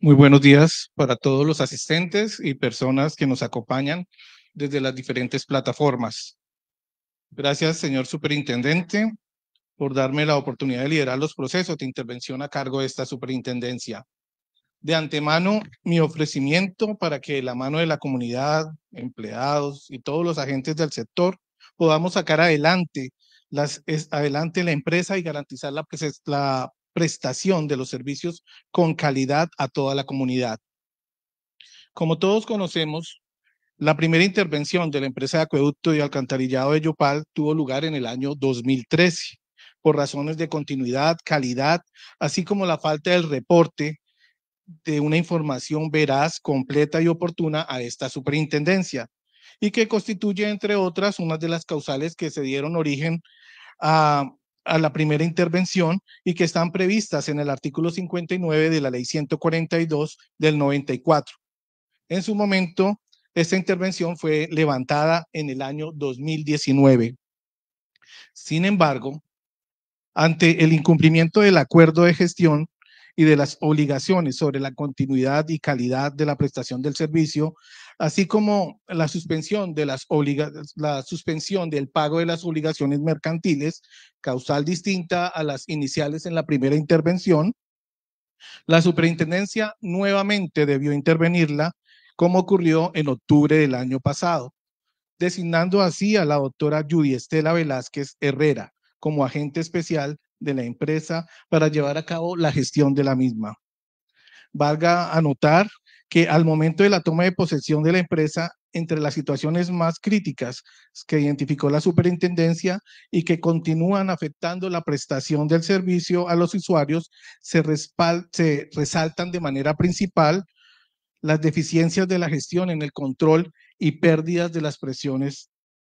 Muy buenos días para todos los asistentes y personas que nos acompañan desde las diferentes plataformas. Gracias, señor superintendente, por darme la oportunidad de liderar los procesos de intervención a cargo de esta superintendencia de antemano mi ofrecimiento para que la mano de la comunidad, empleados y todos los agentes del sector podamos sacar adelante, las, adelante la empresa y garantizar la, la prestación de los servicios con calidad a toda la comunidad. Como todos conocemos, la primera intervención de la empresa de acueducto y alcantarillado de Yopal tuvo lugar en el año 2013 por razones de continuidad, calidad, así como la falta del reporte de una información veraz, completa y oportuna a esta superintendencia y que constituye, entre otras, una de las causales que se dieron origen a, la primera intervención y que están previstas en el artículo 59 de la ley 142 del 94. En su momento, esta intervención fue levantada en el año 2019. Sin embargo, ante el incumplimiento del acuerdo de gestión y de las obligaciones sobre la continuidad y calidad de la prestación del servicio, así como la suspensión, de las la suspensión del pago de las obligaciones mercantiles, causal distinta a las iniciales en la primera intervención. La superintendencia nuevamente debió intervenirla, como ocurrió en octubre del año pasado, designando así a la doctora Judy Estela Velázquez Herrera como agente especial de la empresa para llevar a cabo la gestión de la misma. Valga anotar que al momento de la toma de posesión de la empresa, entre las situaciones más críticas que identificó la superintendencia y que continúan afectando la prestación del servicio a los usuarios, se, se resaltan de manera principal las deficiencias de la gestión en el control y pérdidas de las presiones,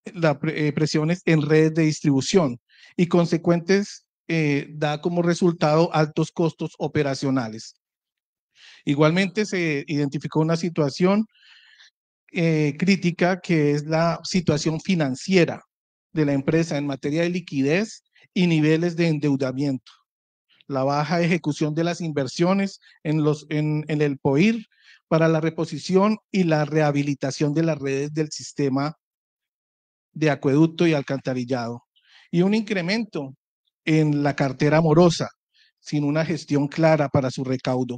eh, presiones en redes de distribución y consecuentes eh, da como resultado altos costos operacionales. Igualmente se identificó una situación eh, crítica que es la situación financiera de la empresa en materia de liquidez y niveles de endeudamiento. La baja ejecución de las inversiones en, los, en el POIR para la reposición y la rehabilitación de las redes del sistema de acueducto y alcantarillado. Y un incremento en la cartera amorosa, sin una gestión clara para su recaudo.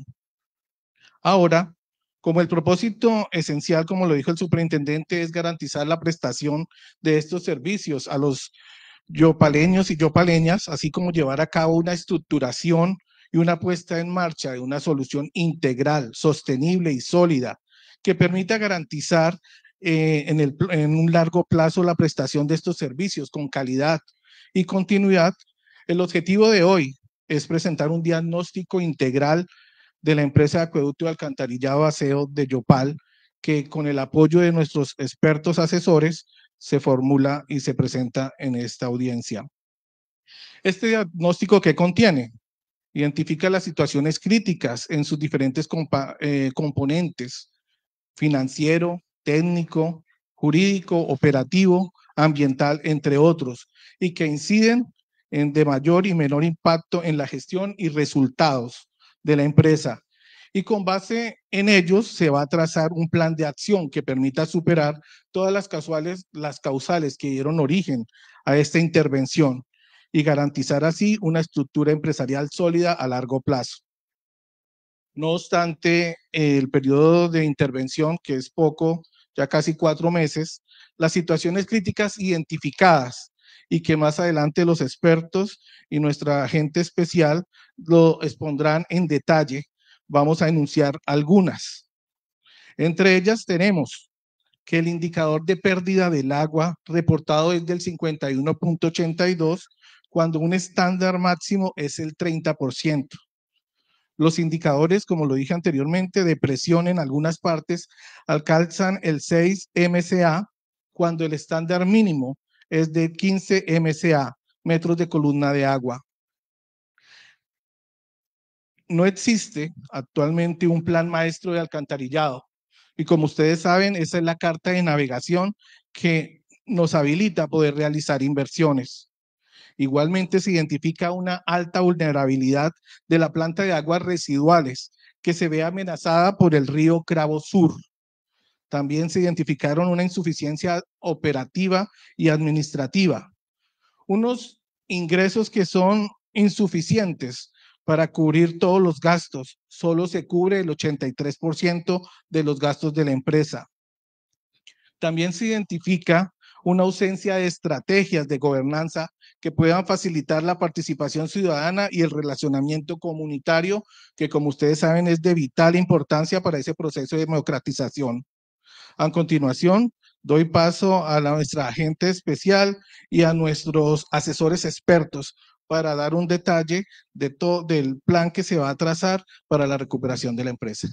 Ahora, como el propósito esencial, como lo dijo el superintendente, es garantizar la prestación de estos servicios a los yopaleños y yopaleñas, así como llevar a cabo una estructuración y una puesta en marcha de una solución integral, sostenible y sólida, que permita garantizar eh, en, en un largo plazo la prestación de estos servicios con calidad y continuidad el objetivo de hoy es presentar un diagnóstico integral de la empresa de acueducto y alcantarillado aseo de Yopal, que con el apoyo de nuestros expertos asesores se formula y se presenta en esta audiencia. Este diagnóstico que contiene identifica las situaciones críticas en sus diferentes eh, componentes, financiero, técnico, jurídico, operativo, ambiental, entre otros, y que inciden de mayor y menor impacto en la gestión y resultados de la empresa. Y con base en ellos se va a trazar un plan de acción que permita superar todas las, las causales que dieron origen a esta intervención y garantizar así una estructura empresarial sólida a largo plazo. No obstante, el periodo de intervención, que es poco, ya casi cuatro meses, las situaciones críticas identificadas y que más adelante los expertos y nuestra gente especial lo expondrán en detalle. Vamos a enunciar algunas. Entre ellas tenemos que el indicador de pérdida del agua reportado es del 51.82 cuando un estándar máximo es el 30%. Los indicadores, como lo dije anteriormente, de presión en algunas partes alcanzan el 6 MCA cuando el estándar mínimo es de 15 MCA, metros de columna de agua. No existe actualmente un plan maestro de alcantarillado. Y como ustedes saben, esa es la carta de navegación que nos habilita a poder realizar inversiones. Igualmente se identifica una alta vulnerabilidad de la planta de aguas residuales que se ve amenazada por el río Cravo Sur. También se identificaron una insuficiencia operativa y administrativa, unos ingresos que son insuficientes para cubrir todos los gastos. Solo se cubre el 83% de los gastos de la empresa. También se identifica una ausencia de estrategias de gobernanza que puedan facilitar la participación ciudadana y el relacionamiento comunitario, que como ustedes saben es de vital importancia para ese proceso de democratización. A continuación, doy paso a nuestra agente especial y a nuestros asesores expertos para dar un detalle de todo del plan que se va a trazar para la recuperación de la empresa.